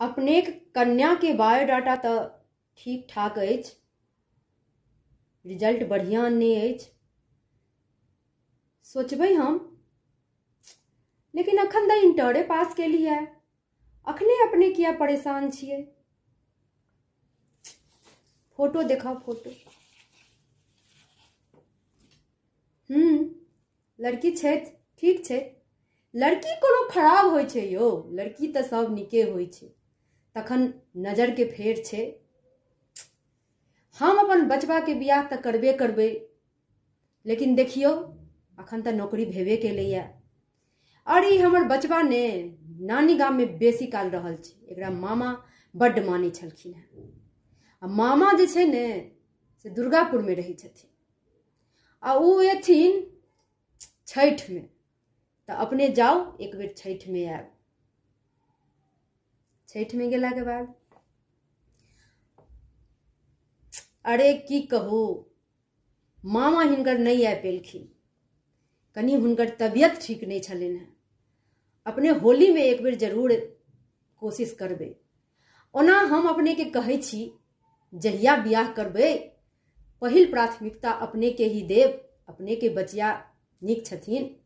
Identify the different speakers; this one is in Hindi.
Speaker 1: अपने कन्या के बायोडाटा तो ठीक ठाक रिजल्ट बढ़िया आने सोचब हम लेकिन अखन द इंटरे पास लिए है अखने अपने किया परेशान छे फोटो देखा फोटो हम्म लड़की ठीक छे लड़की कोनो खराब हो छै लड़की तो सब निके हो छे तखन नजर के फेर छे हम अपन बचवा के बियाह तो करबे करबे लेकिन देखियो अखन तो नौकरी भेबे लिए और ये हमर बचवा ने नानी में बेसी काल रहल छे एकरा मामा बड्ड मानी छलखिन है आ मामा जे छे ने से दुर्गापुर में रही छथिन आ ओ एथिन छठ में तो अपने जाओ एक बेर छठ में आए में गला के बाद अरे की कहू मामा हिनकर नहीं आ पेलखिन कनी हुनकर तबियत ठीक नहीं छलनि है अपने में एक बेर जरूर कोशिश करबे ओना हम के कहे छी जहिया ब्याह करबे पहिल प्राथमिकता के ही देव अपने के बचिया निक छथिन